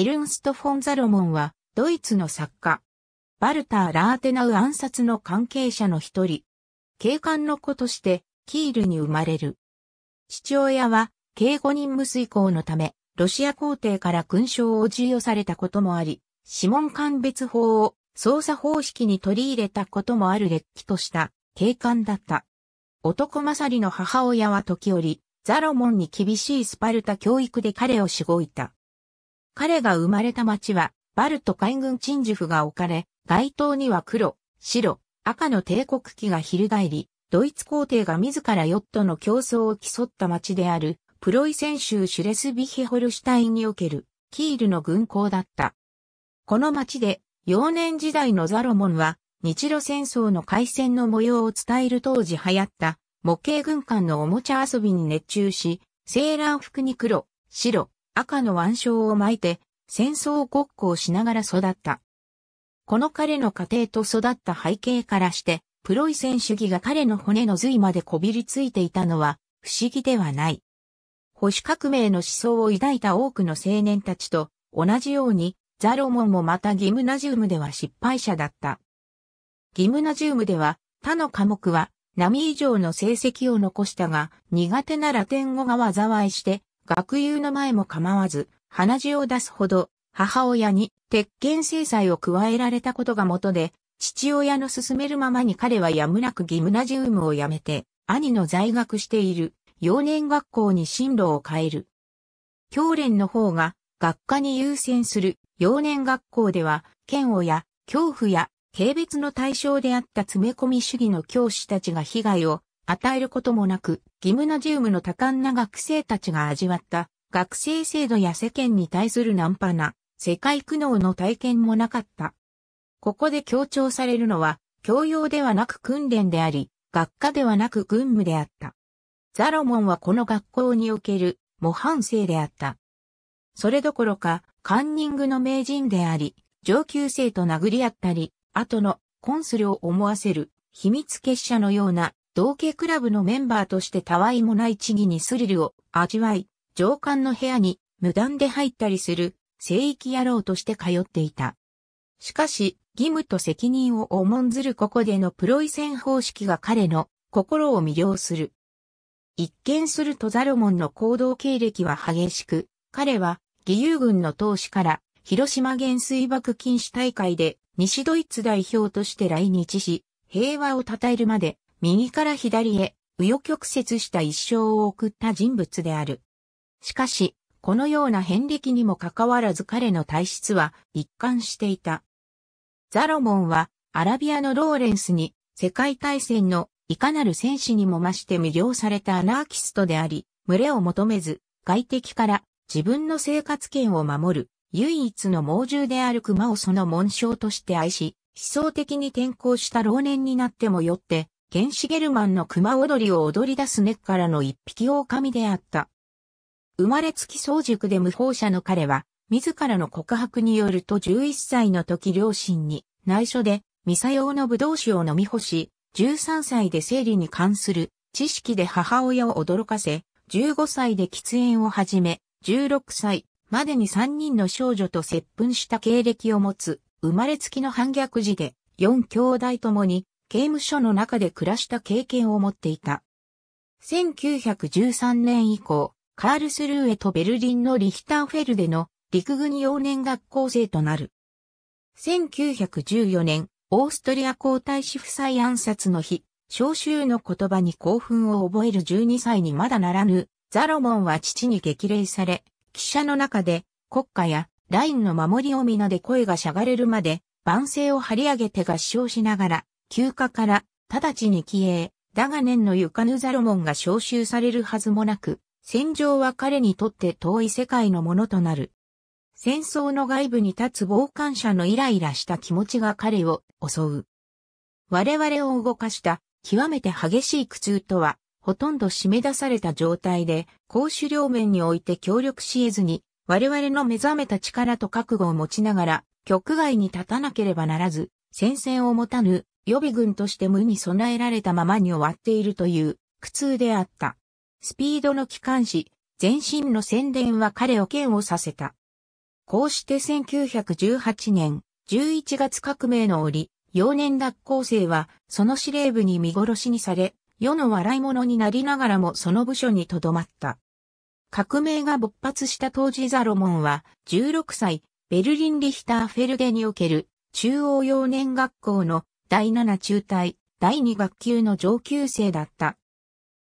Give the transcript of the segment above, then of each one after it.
エルンスト・フォン・ザロモンは、ドイツの作家。バルター・ラーテナウ暗殺の関係者の一人。警官の子として、キールに生まれる。父親は、警護任務遂行のため、ロシア皇帝から勲章を授与されたこともあり、指紋鑑別法を捜査方式に取り入れたこともある劣気とした警官だった。男勝りの母親は時折、ザロモンに厳しいスパルタ教育で彼をしごいた。彼が生まれた町は、バルト海軍鎮守府が置かれ、街灯には黒、白、赤の帝国旗が翻り、ドイツ皇帝が自らヨットの競争を競った町である、プロイセン州シュレスビヒホルシュタインにおける、キールの軍港だった。この町で、幼年時代のザロモンは、日露戦争の開戦の模様を伝える当時流行った、模型軍艦のおもちゃ遊びに熱中し、セーラー服に黒、白、赤の腕章を巻いて、戦争ごっこをしながら育った。この彼の家庭と育った背景からして、プロイセン主義が彼の骨の髄までこびりついていたのは不思議ではない。保守革命の思想を抱いた多くの青年たちと同じように、ザロモンもまたギムナジウムでは失敗者だった。ギムナジウムでは他の科目は波以上の成績を残したが苦手なラテン語が災いして学友の前も構わず、鼻血を出すほど、母親に鉄拳制裁を加えられたことが元で、父親の勧めるままに彼はやむなくギムナジウムを辞めて、兄の在学している幼年学校に進路を変える。教練の方が学科に優先する幼年学校では、嫌悪や恐怖や軽蔑の対象であった詰め込み主義の教師たちが被害を与えることもなく、ギムナジウムの多感な学生たちが味わった学生制度や世間に対するナンパな世界苦悩の体験もなかった。ここで強調されるのは、教養ではなく訓練であり、学科ではなく軍務であった。ザロモンはこの学校における模範生であった。それどころか、カンニングの名人であり、上級生と殴り合ったり、後のコンスルを思わせる秘密結社のような同系クラブのメンバーとしてたわいもない地義にスリルを味わい、上官の部屋に無断で入ったりする聖域野郎として通っていた。しかし、義務と責任を重んずるここでのプロイセン方式が彼の心を魅了する。一見するとザロモンの行動経歴は激しく、彼は義勇軍の投資から広島原水爆禁止大会で西ドイツ代表として来日し、平和を称えるまで右から左へ、紆余曲折した一生を送った人物である。しかし、このような遍歴にもかかわらず彼の体質は一貫していた。ザロモンは、アラビアのローレンスに、世界大戦のいかなる戦士にも増して魅了されたアナーキストであり、群れを求めず、外敵から自分の生活圏を守る、唯一の猛獣である熊をその紋章として愛し、思想的に転向した老年になってもよって、原ンシゲルマンの熊踊りを踊り出す根っからの一匹狼であった。生まれつき早熟で無法者の彼は、自らの告白によると11歳の時両親に内緒でミサ用のブドウ酒を飲み干し、13歳で生理に関する知識で母親を驚かせ、15歳で喫煙を始め、16歳までに3人の少女と接吻した経歴を持つ、生まれつきの反逆児で、4兄弟ともに刑務所の中で暮らした経験を持っていた。1913年以降、カールスルーへとベルリンのリヒターフェルデの陸軍幼年学校生となる。1914年、オーストリア皇太子夫妻暗殺の日、召集の言葉に興奮を覚える12歳にまだならぬ、ザロモンは父に激励され、汽車の中で国家やラインの守りを皆で声がしゃがれるまで、万声を張り上げて合唱しながら、休暇から、直ちに帰営。だが年のゆかぬザロモンが召集されるはずもなく、戦場は彼にとって遠い世界のものとなる。戦争の外部に立つ傍観者のイライラした気持ちが彼を襲う。我々を動かした極めて激しい苦痛とは、ほとんど締め出された状態で、公主両面において協力し得ずに、我々の目覚めた力と覚悟を持ちながら、局外に立たなければならず、戦線を持たぬ予備軍として無に備えられたままに終わっているという苦痛であった。スピードの機関士、全身の宣伝は彼を剣をさせた。こうして1918年11月革命の折、幼年学校生はその司令部に見殺しにされ、世の笑い者になりながらもその部署に留まった。革命が勃発した当時ザロモンは16歳、ベルリン・リヒターフェルデにおける中央幼年学校の第七中隊、第二学級の上級生だった。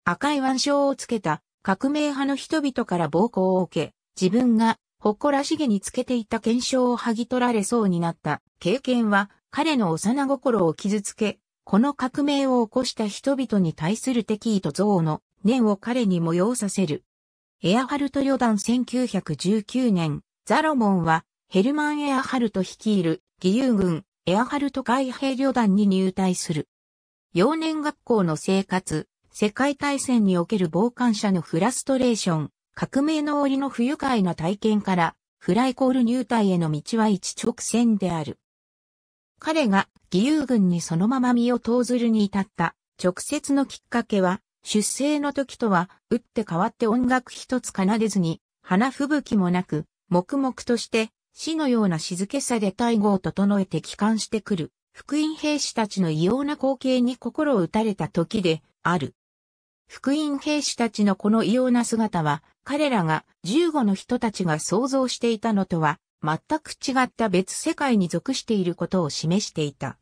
赤い腕章をつけた革命派の人々から暴行を受け、自分が誇らしげにつけていた検証を剥ぎ取られそうになった経験は彼の幼心を傷つけ、この革命を起こした人々に対する敵意と憎悪の念を彼に催させる。エアハルト旅団1919年、ザロモンはヘルマン・エアハルト率いる義勇軍エアハルト海兵旅団に入隊する。幼年学校の生活、世界大戦における傍観者のフラストレーション、革命の折の不愉快な体験から、フライコール入隊への道は一直線である。彼が義勇軍にそのまま身を投ずるに至った直接のきっかけは、出生の時とは打って変わって音楽一つ奏でずに、花吹雪もなく、黙々として死のような静けさで大号を整えて帰還してくる、福音兵士たちの異様な光景に心を打たれた時である。福音兵士たちのこの異様な姿は、彼らが15の人たちが想像していたのとは、全く違った別世界に属していることを示していた。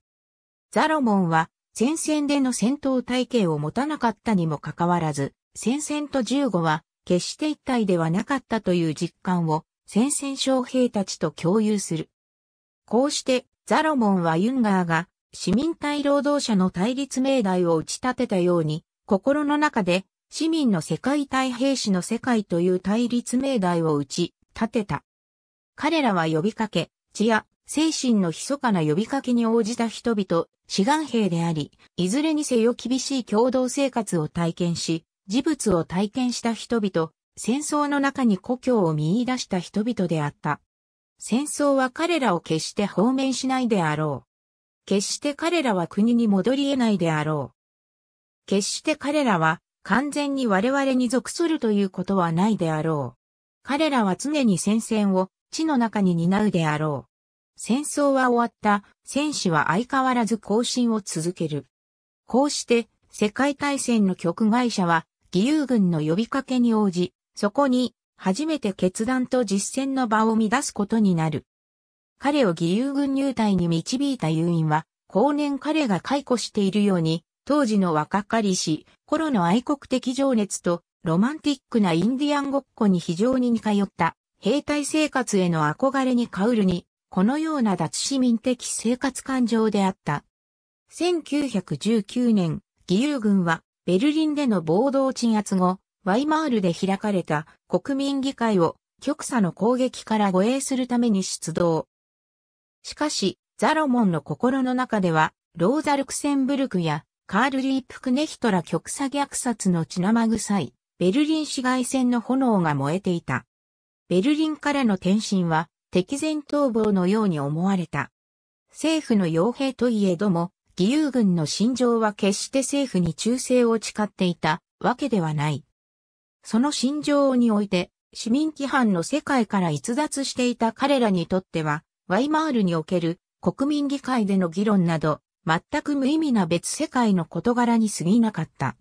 ザロモンは、前線での戦闘体系を持たなかったにもかかわらず、戦線と15は、決して一体ではなかったという実感を戦線将兵たちと共有する。こうしてザロモンはユンガーが市民対労働者の対立命題を打ち立てたように心の中で市民の世界対兵士の世界という対立命題を打ち立てた。彼らは呼びかけ、血や精神の密かな呼びかけに応じた人々、志願兵であり、いずれにせよ厳しい共同生活を体験し、事物を体験した人々、戦争の中に故郷を見出した人々であった。戦争は彼らを決して放免しないであろう。決して彼らは国に戻り得ないであろう。決して彼らは完全に我々に属するということはないであろう。彼らは常に戦線を地の中に担うであろう。戦争は終わった戦士は相変わらず行進を続ける。こうして世界大戦の局外者は義勇軍の呼びかけに応じそこに、初めて決断と実践の場を乱すことになる。彼を義勇軍入隊に導いた誘因は、後年彼が解雇しているように、当時の若かりし、頃の愛国的情熱と、ロマンティックなインディアンごっこに非常に似通った兵隊生活への憧れに薫るに、このような脱市民的生活感情であった。1919年、義勇軍はベルリンでの暴動鎮圧後、ワイマールで開かれた国民議会を極左の攻撃から護衛するために出動。しかし、ザロモンの心の中では、ローザ・ルクセンブルクやカール・リープ・クネヒトラ極左虐殺の血生臭い、ベルリン市街戦の炎が燃えていた。ベルリンからの転身は敵前逃亡のように思われた。政府の傭兵といえども、義勇軍の心情は決して政府に忠誠を誓っていたわけではない。その心情において、市民規範の世界から逸脱していた彼らにとっては、ワイマールにおける国民議会での議論など、全く無意味な別世界の事柄に過ぎなかった。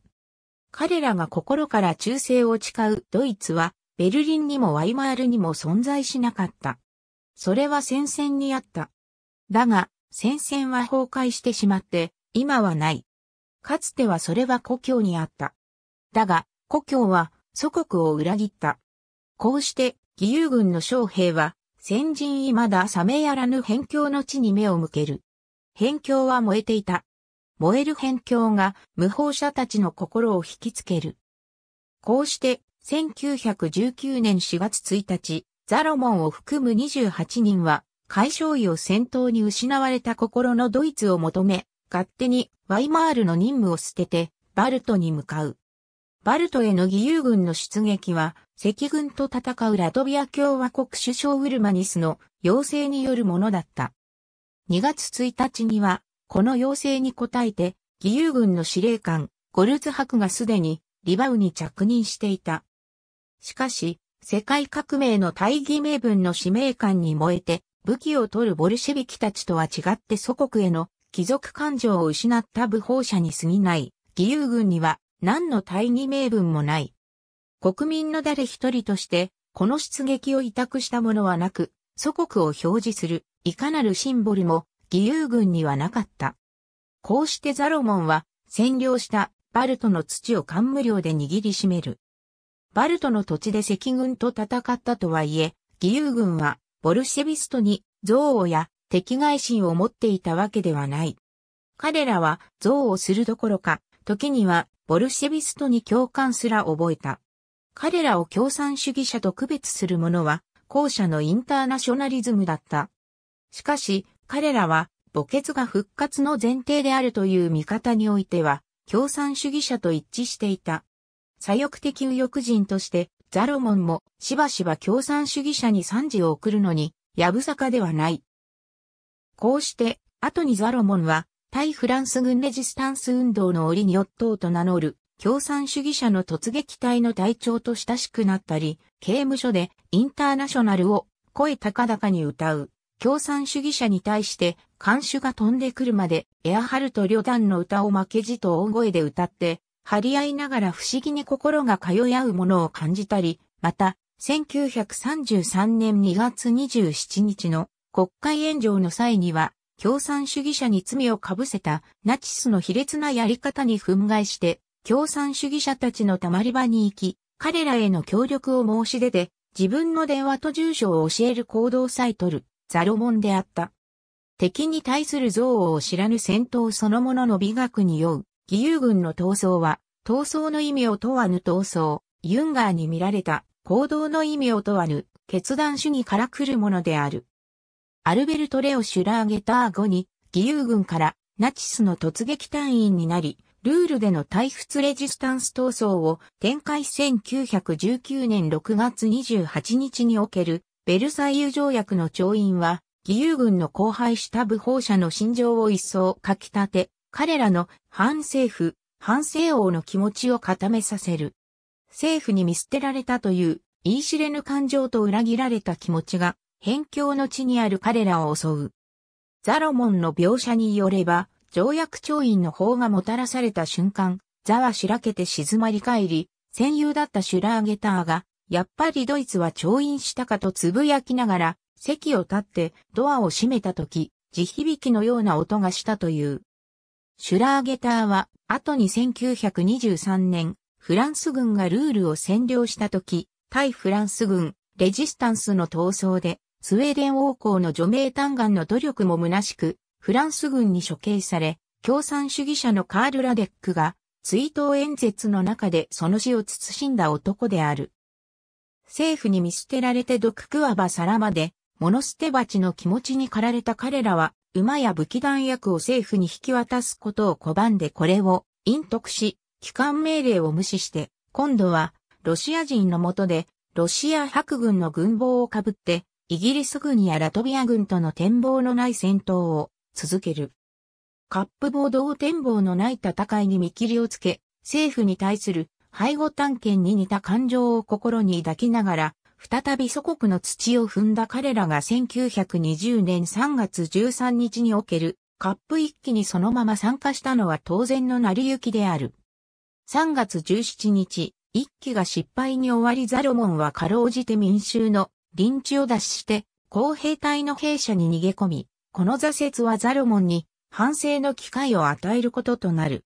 彼らが心から忠誠を誓うドイツは、ベルリンにもワイマールにも存在しなかった。それは戦線にあった。だが、戦線は崩壊してしまって、今はない。かつてはそれは故郷にあった。だが、故郷は祖国を裏切った。こうして、義勇軍の将兵は、先人未だ冷めやらぬ辺境の地に目を向ける。辺境は燃えていた。燃える辺境が無法者たちの心を引きつける。こうして、1919年4月1日、ザロモンを含む28人は、解消医を戦闘に失われた心のドイツを求め、勝手にワイマールの任務を捨てて、バルトに向かう。バルトへの義勇軍の出撃は、赤軍と戦うラトビア共和国首相ウルマニスの要請によるものだった。2月1日には、この要請に応えて、義勇軍の司令官、ゴルズ博がすでに、リバウに着任していた。しかし、世界革命の大義名分の使命感に燃えて、武器を取るボルシェビキたちとは違って祖国への貴族感情を失った武法者に過ぎない、義勇軍には何の大義名分もない。国民の誰一人として、この出撃を委託したものはなく、祖国を表示する、いかなるシンボルも、義勇軍にはなかった。こうしてザロモンは、占領したバルトの土を冠量で握りしめる。バルトの土地で赤軍と戦ったとはいえ、義勇軍は、ボルシェビストに、憎悪や敵外心を持っていたわけではない。彼らは、憎悪するどころか、時には、ボルシェビストに共感すら覚えた。彼らを共産主義者と区別するものは、後者のインターナショナリズムだった。しかし、彼らは、墓穴が復活の前提であるという見方においては、共産主義者と一致していた。左翼的右翼人として、ザロモンもしばしば共産主義者に賛辞を送るのに、やぶさかではない。こうして、後にザロモンは、対フランス軍レジスタンス運動の折によっトーと名乗る共産主義者の突撃隊の隊長と親しくなったり、刑務所でインターナショナルを声高々に歌う共産主義者に対して監守が飛んでくるまでエアハルト旅団の歌を負けじと大声で歌って、張り合いながら不思議に心が通い合うものを感じたり、また、1933年2月27日の国会炎上の際には、共産主義者に罪をかぶせたナチスの卑劣なやり方に憤慨して、共産主義者たちのたまり場に行き、彼らへの協力を申し出て、自分の電話と住所を教える行動サイトル、ザロモンであった。敵に対する憎悪を知らぬ戦闘そのものの美学に酔う、義勇軍の闘争は、闘争の意味を問わぬ闘争、ユンガーに見られた行動の意味を問わぬ決断主義から来るものである。アルベルト・レオ・シュラーゲター後に、義勇軍からナチスの突撃隊員になり、ルールでの退仏レジスタンス闘争を展開1919年6月28日におけるベルサイユ条約の調印は義勇軍の荒廃した武法者の心情を一層書き立て、彼らの反政府、反政王の気持ちを固めさせる。政府に見捨てられたという言い知れぬ感情と裏切られた気持ちが辺境の地にある彼らを襲う。ザロモンの描写によれば、条約調印の法がもたらされた瞬間、ザはしらけて静まり返り、戦友だったシュラーゲターが、やっぱりドイツは調印したかとつぶやきながら、席を立ってドアを閉めた時、地響きのような音がしたという。シュラーゲターは、後に1923年、フランス軍がルールを占領した時、対フランス軍、レジスタンスの闘争で、スウェーデン王公の除名嘆願の努力も虚しく、フランス軍に処刑され、共産主義者のカール・ラデックが、追悼演説の中でその死を慎んだ男である。政府に見捨てられて毒食わば皿まで、物捨て鉢の気持ちに駆られた彼らは、馬や武器弾薬を政府に引き渡すことを拒んでこれを、隠匿し、帰還命令を無視して、今度は、ロシア人のもとで、ロシア白軍の軍帽をかぶって、イギリス軍やラトビア軍との展望のない戦闘を続ける。カップボードを展望のない戦いに見切りをつけ、政府に対する背後探検に似た感情を心に抱きながら、再び祖国の土を踏んだ彼らが1920年3月13日におけるカップ一揆にそのまま参加したのは当然の成り行きである。3月17日、一揆が失敗に終わりザロモンはかろうじて民衆の臨地を脱して、公兵隊の兵舎に逃げ込み、この挫折はザルモンに反省の機会を与えることとなる。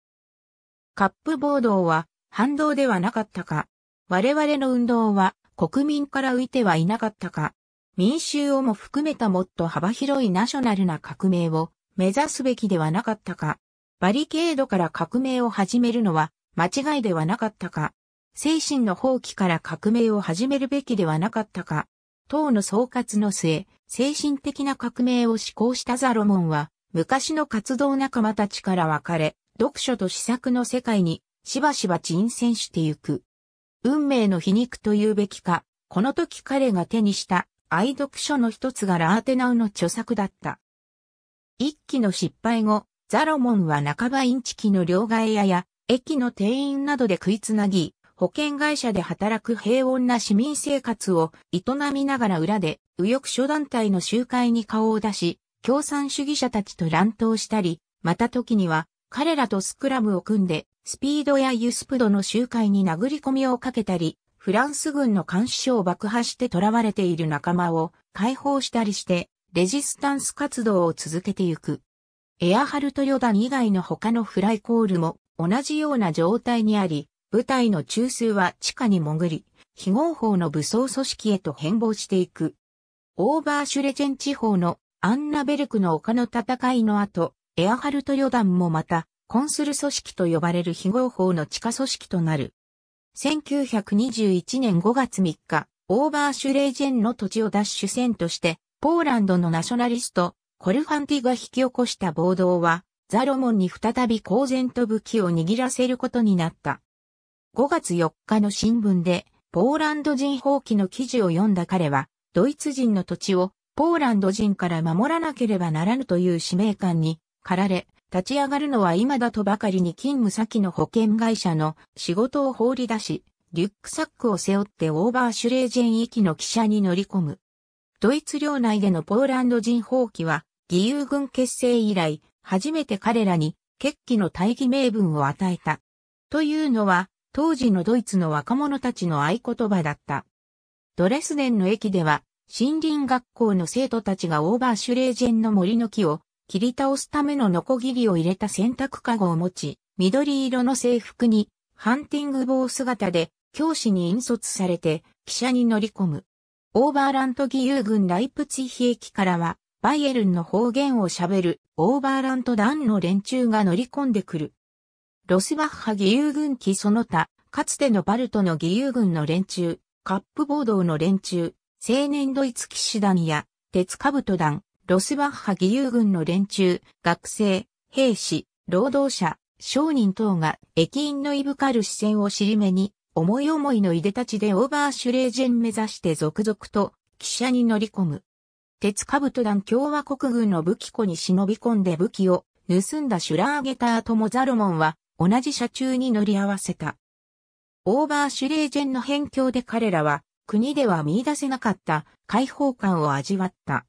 カップ暴動は反動ではなかったか。我々の運動は国民から浮いてはいなかったか。民衆をも含めたもっと幅広いナショナルな革命を目指すべきではなかったか。バリケードから革命を始めるのは間違いではなかったか。精神の放棄から革命を始めるべきではなかったか。党の総括の末、精神的な革命を志向したザロモンは、昔の活動仲間たちから別れ、読書と試作の世界に、しばしば沈潜してゆく。運命の皮肉というべきか、この時彼が手にした愛読書の一つがラーテナウの著作だった。一期の失敗後、ザロモンは半ばインチキの両替屋や駅の店員などで食いつなぎ、保険会社で働く平穏な市民生活を営みながら裏で右翼諸団体の集会に顔を出し、共産主義者たちと乱闘したり、また時には彼らとスクラムを組んで、スピードやユスプドの集会に殴り込みをかけたり、フランス軍の監視所を爆破して囚われている仲間を解放したりして、レジスタンス活動を続けてゆく。エアハルト旅団以外の他のフライコールも同じような状態にあり、部隊の中枢は地下に潜り、非合法の武装組織へと変貌していく。オーバーシュレチェン地方のアンナベルクの丘の戦いの後、エアハルト旅団もまた、コンスル組織と呼ばれる非合法の地下組織となる。1921年5月3日、オーバーシュレージェンの土地を奪取戦として、ポーランドのナショナリスト、コルファンティが引き起こした暴動は、ザロモンに再び公然と武器を握らせることになった。5月4日の新聞で、ポーランド人放棄の記事を読んだ彼は、ドイツ人の土地をポーランド人から守らなければならぬという使命感に駆られ、立ち上がるのは今だとばかりに勤務先の保険会社の仕事を放り出し、リュックサックを背負ってオーバーシュレージェン行きの汽車に乗り込む。ドイツ領内でのポーランド人放棄は、義勇軍結成以来、初めて彼らに決起の大義名分を与えた。というのは、当時のドイツの若者たちの合言葉だった。ドレスデンの駅では、森林学校の生徒たちがオーバーシュレージェンの森の木を切り倒すためのノコギリを入れた洗濯カゴを持ち、緑色の制服にハンティング帽姿で教師に引率されて汽車に乗り込む。オーバーラント義勇軍ライプツィヒ駅からはバイエルンの方言を喋るオーバーラント団の連中が乗り込んでくる。ロスバッハ義勇軍機その他、かつてのバルトの義勇軍の連中、カップ暴動の連中、青年ドイツ騎士団や、鉄兜団、ロスバッハ義勇軍の連中、学生、兵士、労働者、商人等が駅員のいぶかる視線を尻目に、思い思いのいでたちでオーバーシュレージェン目指して続々と汽車に乗り込む。鉄兜団共和国軍の武器庫に忍び込んで武器を盗んだシュラーゲターともザルモンは同じ車中に乗り合わせた。オーバーシュレージェンの辺境で彼らは、国では見出せなかった解放感を味わった。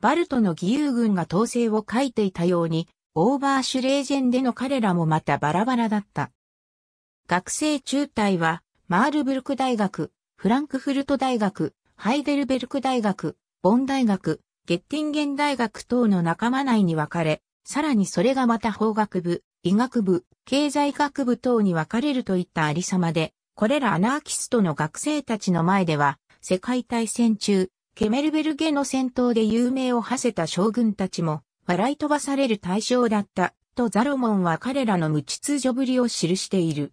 バルトの義勇軍が統制を書いていたように、オーバーシュレージェンでの彼らもまたバラバラだった。学生中退は、マールブルク大学、フランクフルト大学、ハイデルベルク大学、ボン大学、ゲッティンゲン大学等の仲間内に分かれ、さらにそれがまた法学部、医学部、経済学部等に分かれるといったありさまで、これらアナーキストの学生たちの前では、世界大戦中、ケメルベルゲの戦闘で有名を馳せた将軍たちも、笑い飛ばされる対象だった、とザロモンは彼らの無秩序ぶりを記している。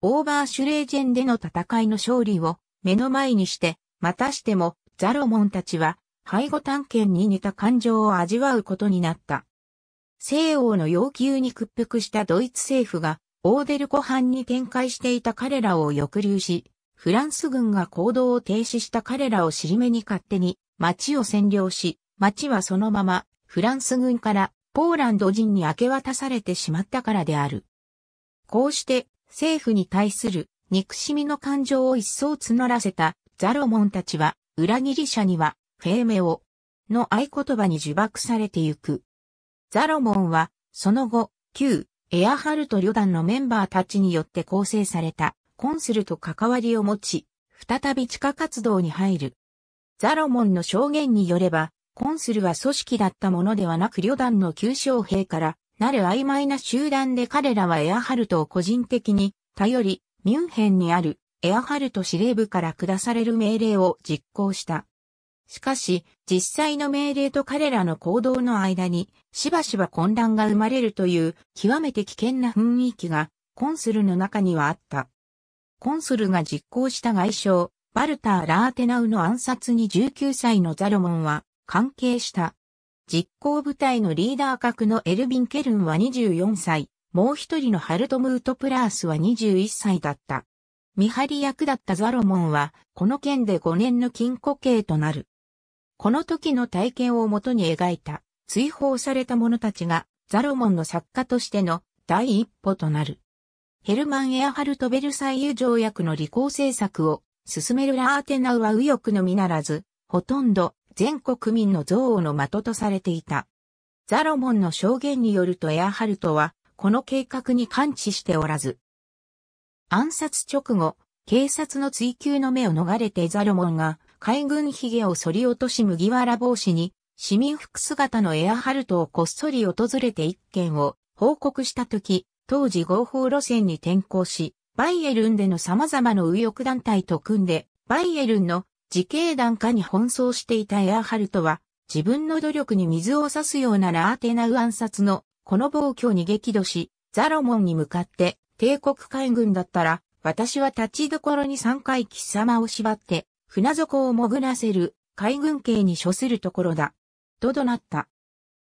オーバーシュレージェンでの戦いの勝利を目の前にして、またしてもザロモンたちは、背後探検に似た感情を味わうことになった。西欧の要求に屈服したドイツ政府が、オーデル湖畔に展開していた彼らを抑留し、フランス軍が行動を停止した彼らを尻目に勝手に町を占領し、町はそのままフランス軍からポーランド人に明け渡されてしまったからである。こうして政府に対する憎しみの感情を一層募らせたザロモンたちは裏切り者にはフェーメオの合言葉に呪縛されてゆく。ザロモンは、その後、旧、エアハルト旅団のメンバーたちによって構成された、コンスルと関わりを持ち、再び地下活動に入る。ザロモンの証言によれば、コンスルは組織だったものではなく旅団の旧将兵からなる曖昧な集団で彼らはエアハルトを個人的に頼り、ミュンヘンにあるエアハルト司令部から下される命令を実行した。しかし、実際の命令と彼らの行動の間に、しばしば混乱が生まれるという、極めて危険な雰囲気が、コンスルの中にはあった。コンスルが実行した外相、バルター・ラーテナウの暗殺に19歳のザロモンは、関係した。実行部隊のリーダー格のエルビン・ケルンは24歳、もう一人のハルトムート・プラースは21歳だった。見張り役だったザロモンは、この件で5年の禁錮刑となる。この時の体験をもとに描いた、追放された者たちが、ザロモンの作家としての第一歩となる。ヘルマン・エアハルト・ベルサイユ条約の履行政策を進めるラーテナウは右翼のみならず、ほとんど全国民の憎悪の的とされていた。ザロモンの証言によるとエアハルトは、この計画に感知しておらず。暗殺直後、警察の追及の目を逃れてザロモンが海軍髭を剃り落とし麦わら帽子に、市民服姿のエアハルトをこっそり訪れて一件を報告したとき、当時合法路線に転向し、バイエルンでの様々な右翼団体と組んで、バイエルンの自警団下に奔走していたエアハルトは、自分の努力に水を差すようなラーテナウ暗殺の、この暴挙に激怒し、ザロモンに向かって、帝国海軍だったら、私は立ちどころに3回貴様を縛って、船底を潜らせる海軍刑に処するところだ。と怒鳴った。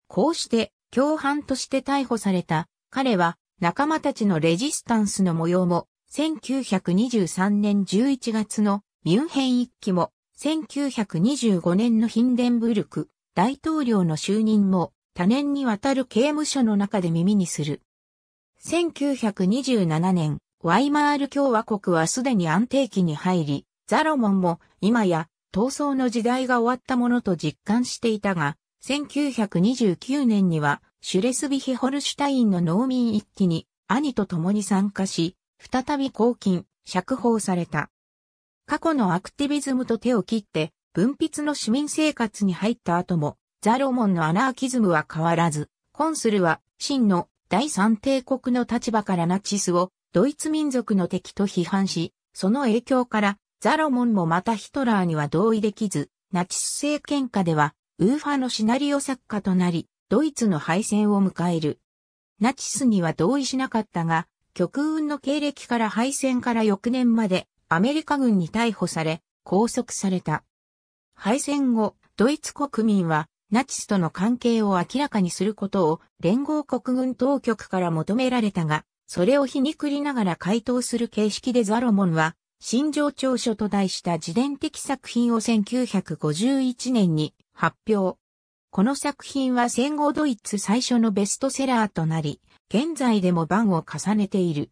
こうして、共犯として逮捕された、彼は、仲間たちのレジスタンスの模様も、1923年11月のミュンヘン一期も、1925年のヒンデンブルク大統領の就任も、多年にわたる刑務所の中で耳にする。1927年、ワイマール共和国はすでに安定期に入り、ザロモンも今や闘争の時代が終わったものと実感していたが、1929年にはシュレスビヒホルシュタインの農民一揆に兄と共に参加し、再び公金、釈放された。過去のアクティビズムと手を切って、文筆の市民生活に入った後も、ザロモンのアナーキズムは変わらず、コンスルは、真の第三帝国の立場からナチスをドイツ民族の敵と批判し、その影響からザロモンもまたヒトラーには同意できず、ナチス政権下では、ウーファのシナリオ作家となり、ドイツの敗戦を迎える。ナチスには同意しなかったが、極運の経歴から敗戦から翌年まで、アメリカ軍に逮捕され、拘束された。敗戦後、ドイツ国民は、ナチスとの関係を明らかにすることを連合国軍当局から求められたが、それを皮肉りながら回答する形式でザロモンは新庄調書と題した自伝的作品を1951年に発表。この作品は戦後ドイツ最初のベストセラーとなり、現在でも番を重ねている。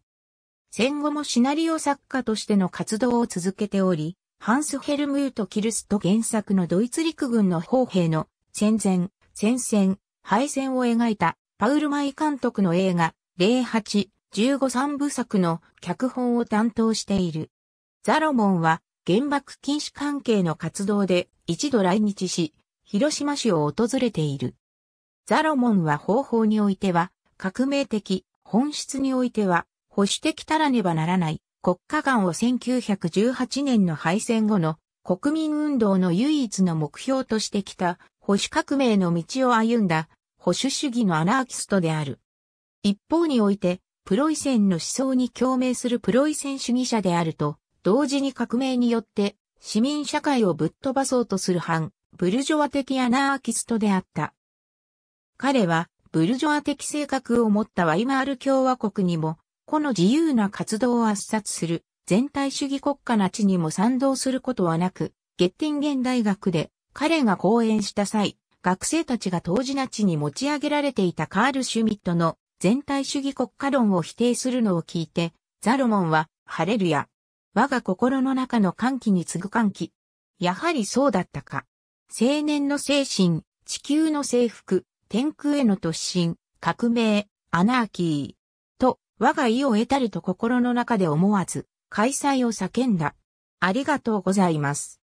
戦後もシナリオ作家としての活動を続けており、ハンス・ヘルムート・キルスト原作のドイツ陸軍の砲兵の戦前、戦線、敗戦を描いたパウル・マイ監督の映画08、15三部作の脚本を担当している。ザロモンは原爆禁止関係の活動で一度来日し、広島市を訪れている。ザロモンは方法においては、革命的、本質においては、保守的たらねばならない国家間を1918年の敗戦後の国民運動の唯一の目標としてきた保守革命の道を歩んだ保守主義のアナーキストである。一方において、プロイセンの思想に共鳴するプロイセン主義者であると同時に革命によって市民社会をぶっ飛ばそうとする反、ブルジョア的アナーキストであった。彼は、ブルジョア的性格を持ったワイマール共和国にも、この自由な活動を圧殺する、全体主義国家な地にも賛同することはなく、ゲッティンゲン大学で彼が講演した際、学生たちが当時な地に持ち上げられていたカール・シュミットの全体主義国家論を否定するのを聞いて、ザロモンは、ハレルヤ、我が心の中の歓喜に次ぐ歓喜。やはりそうだったか。青年の精神、地球の征服、天空への突進、革命、アナーキー。と、我が意を得たりと心の中で思わず、開催を叫んだ。ありがとうございます。